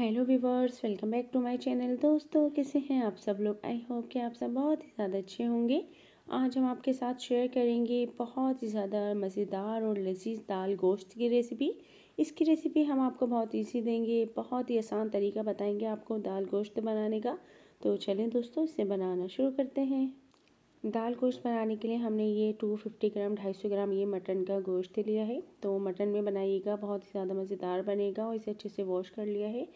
hello viewers welcome back to my channel दोस्तों कैसे हैं आप सब लोग आई होप कि आप सब बहुत ही ज़्यादा अच्छे होंगे आज हम आपके साथ शेयर करेंगे बहुत ही ज़्यादा मज़ेदार और लजीज दाल गोश्त की रेसिपी इसकी रेसिपी हम आपको बहुत ईजी देंगे बहुत ही आसान तरीका बताएंगे आपको दाल गोश्त बनाने का तो चलें दोस्तों इसे बनाना शुरू करते हैं दाल गोश्त बनाने के लिए हमने ये टू फिफ्टी ग्राम ढाई सौ ग्राम ये मटन का गोश्त लिया है तो मटन में बनाइएगा बहुत ही ज़्यादा मज़ेदार बनेगा और इसे अच्छे से वॉश कर लिया है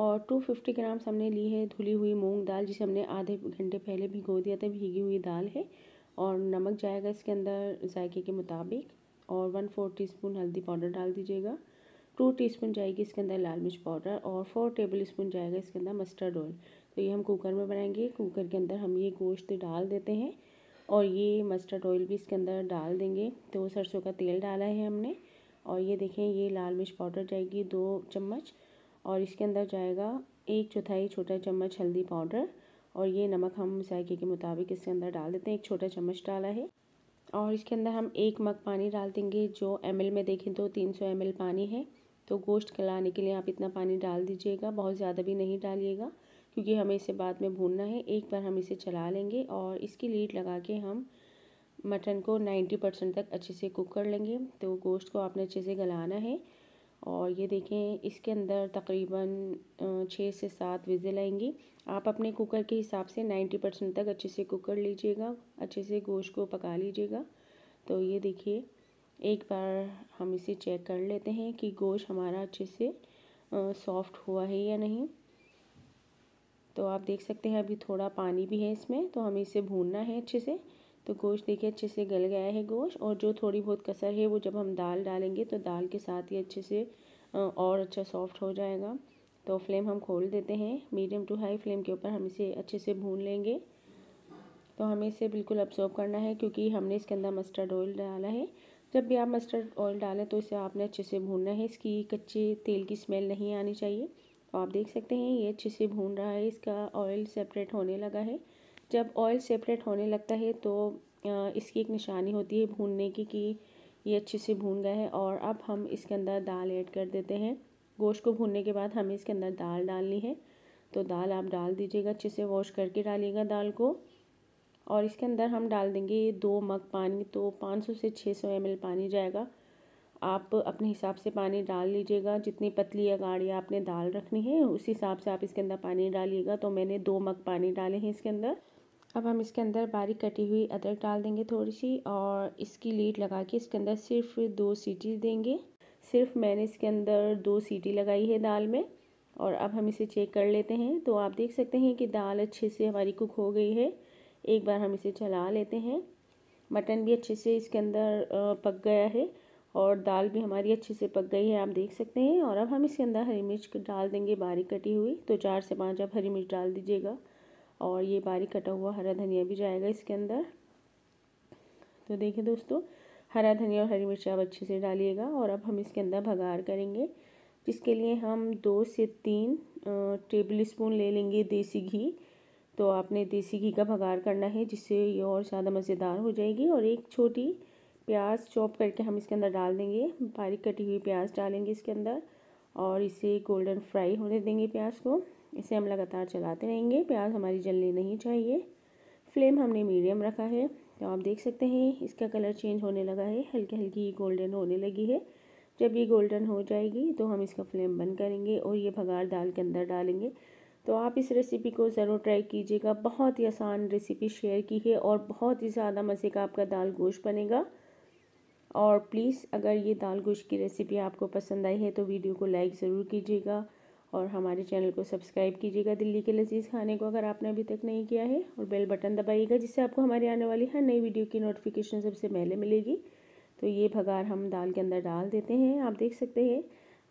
और 250 ग्राम्स हमने ली है धुली हुई मूंग दाल जिसे हमने आधे घंटे पहले भिगो दिया था भीगी हुई दाल है और नमक जाएगा इसके अंदर जायके के मुताबिक और वन फोर टी स्पून हल्दी पाउडर डाल दीजिएगा टू टीस्पून जाएगी इसके अंदर लाल मिर्च पाउडर और फोर टेबल स्पून जाएगा इसके अंदर मस्टर्ड ऑयल तो ये हम कुकर में बनाएंगे कुकर के अंदर हम ये गोश्त डाल देते हैं और ये मस्टर्ड ऑयल भी इसके अंदर डाल देंगे तो सरसों का तेल डाला है हमने और ये देखें ये लाल मिर्च पाउडर जाएगी दो चम्मच और इसके अंदर जाएगा एक चौथाई छोटा चम्मच हल्दी पाउडर और ये नमक हम जायके के मुताबिक इसके अंदर डाल देते हैं एक छोटा चम्मच डाला है और इसके अंदर हम एक मग पानी डाल देंगे जो एम में देखें तो तीन सौ पानी है तो गोश्त गलाने के लिए आप इतना पानी डाल दीजिएगा बहुत ज़्यादा भी नहीं डालिएगा क्योंकि हमें इसे बाद में भूनना है एक बार हम इसे चला लेंगे और इसकी लीड लगा के हम मटन को 90 परसेंट तक अच्छे से कुक कर लेंगे तो गोश्त को आपने अच्छे से गलाना है और ये देखें इसके अंदर तकरीबन छः से सात विज़िल आएंगी आप अपने कुकर के हिसाब से नाइन्टी परसेंट तक अच्छे से कुकर लीजिएगा अच्छे से गोश्त को पका लीजिएगा तो ये देखिए एक बार हम इसे चेक कर लेते हैं कि गोश्त हमारा अच्छे से सॉफ्ट हुआ है या नहीं तो आप देख सकते हैं अभी थोड़ा पानी भी है इसमें तो हमें इसे भूनना है अच्छे से तो गोश्त देखिए अच्छे से गल गया है गोश्त और जो थोड़ी बहुत कसर है वो जब हम दाल डालेंगे तो दाल के साथ ही अच्छे से और अच्छा सॉफ्ट हो जाएगा तो फ्लेम हम खोल देते हैं मीडियम टू हाई फ्लेम के ऊपर हम इसे अच्छे से भून लेंगे तो हमें इसे बिल्कुल अब्सॉर्ब करना है क्योंकि हमने इसके अंदर मस्टर्ड ऑयल डाला है जब भी आप मस्टर्ड ऑयल डालें तो इसे आपने अच्छे से भूनना है इसकी कच्चे तेल की स्मेल नहीं आनी चाहिए तो आप देख सकते हैं ये अच्छे से भून रहा है इसका ऑयल सेपरेट होने लगा है जब ऑयल सेपरेट होने लगता है तो इसकी एक निशानी होती है भूनने की कि ये अच्छे से भून गया है और अब हम इसके अंदर दाल ऐड कर देते हैं गोश्त को भूनने के बाद हमें इसके अंदर दाल डालनी है तो दाल आप डाल दीजिएगा अच्छे से वॉश करके डालिएगा दाल को और इसके अंदर हम डाल देंगे दो मग पानी तो 500 से 600 सौ पानी जाएगा आप अपने हिसाब से पानी डाल लीजिएगा जितनी पतली या गाढ़ी आपने दाल रखनी है उस हिसाब से आप इसके अंदर पानी डालिएगा तो मैंने दो मग पानी डाले हैं इसके अंदर अब हम इसके अंदर बारीक कटी हुई अदरक डाल देंगे थोड़ी सी और इसकी लीड लगा के इसके अंदर सिर्फ दो सीटी देंगे सिर्फ मैंने इसके अंदर दो सीटी लगाई है दाल में और अब हम इसे चेक कर लेते हैं तो आप देख सकते हैं कि दाल अच्छे से हमारी कुक हो गई है एक बार हम इसे चला लेते हैं मटन भी अच्छे से इसके अंदर पक गया है और दाल भी हमारी अच्छे से पक गई है आप देख सकते हैं और अब हम इसके अंदर हरी मिर्च डाल देंगे बारीक कटी हुई तो चार से पाँच आप हरी मिर्च डाल दीजिएगा और ये बारीक कटा हुआ हरा धनिया भी जाएगा इसके अंदर तो देखिए दोस्तों हरा धनिया और हरी मिर्च आप अच्छे से डालिएगा और अब हम इसके अंदर भगार करेंगे जिसके लिए हम दो से तीन टेबल स्पून ले लेंगे देसी घी तो आपने देसी घी का भगार करना है जिससे ये और ज़्यादा मज़ेदार हो जाएगी और एक छोटी प्याज चॉप करके हम इसके अंदर डाल देंगे बारीक कटी हुई प्याज डालेंगे इसके अंदर और इसे गोल्डन फ्राई होने देंगे प्याज को इसे हम लगातार चलाते रहेंगे प्याज हमारी जलनी नहीं चाहिए फ्लेम हमने मीडियम रखा है तो आप देख सकते हैं इसका कलर चेंज होने लगा है हल्की हल्की गोल्डन होने लगी है जब ये गोल्डन हो जाएगी तो हम इसका फ्लेम बंद करेंगे और ये भगार दाल के अंदर डालेंगे तो आप इस रेसिपी को ज़रूर ट्राई कीजिएगा बहुत ही आसान रेसिपी शेयर की है और बहुत ही ज़्यादा मज़े का आपका दाल गोश्त बनेगा और प्लीज़ अगर ये दाल गोश्त की रेसिपी आपको पसंद आई है तो वीडियो को लाइक ज़रूर कीजिएगा और हमारे चैनल को सब्सक्राइब कीजिएगा दिल्ली के लजीज खाने को अगर आपने अभी तक नहीं किया है और बेल बटन दबाइएगा जिससे आपको हमारी आने वाली हर नई वीडियो की नोटिफिकेशन सबसे पहले मिलेगी तो ये भगार हम दाल के अंदर डाल देते हैं आप देख सकते हैं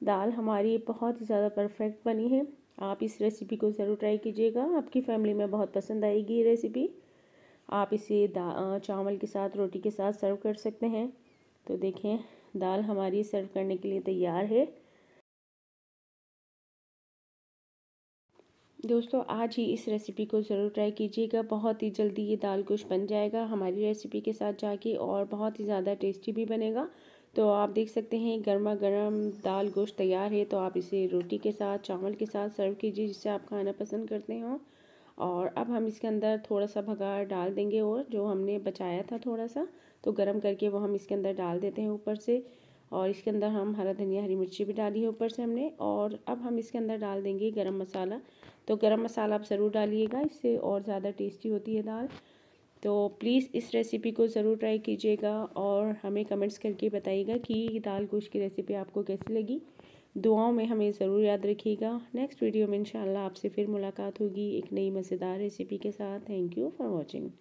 दाल हमारी बहुत ही ज़्यादा परफेक्ट बनी है आप इस रेसिपी को ज़रूर ट्राई कीजिएगा आपकी फैमिली में बहुत पसंद आएगी ये रेसिपी आप इसे चावल के साथ रोटी के साथ सर्व कर सकते हैं तो देखें दाल हमारी सर्व करने के लिए तैयार है दोस्तों आज ही इस रेसिपी को ज़रूर ट्राई कीजिएगा बहुत ही जल्दी ये दाल गोश्त बन जाएगा हमारी रेसिपी के साथ जाके और बहुत ही ज़्यादा टेस्टी भी बनेगा तो आप देख सकते हैं गर्मा गर्म दाल गोश्त तैयार है तो आप इसे रोटी के साथ चावल के साथ सर्व कीजिए जिससे आप खाना पसंद करते हो और अब हम इसके अंदर थोड़ा सा भगार डाल देंगे और जो हमने बचाया था थोड़ा सा तो गर्म करके वो हम इसके अंदर डाल देते हैं ऊपर से और इसके अंदर हम हरा धनिया हरी मिर्ची भी डाली है ऊपर से हमने और अब हम इसके अंदर डाल देंगे गरम मसाला तो गरम मसाला आप ज़रूर डालिएगा इससे और ज़्यादा टेस्टी होती है दाल तो प्लीज़ इस रेसिपी को ज़रूर ट्राई कीजिएगा और हमें कमेंट्स करके बताइएगा कि दाल गोश की रेसिपी आपको कैसी लगी दुआओं में हमें ज़रूर याद रखिएगा नेक्स्ट वीडियो में इंशाल्लाह आपसे फिर मुलाकात होगी एक नई मज़ेदार रेसिपी के साथ थैंक यू फॉर वॉचिंग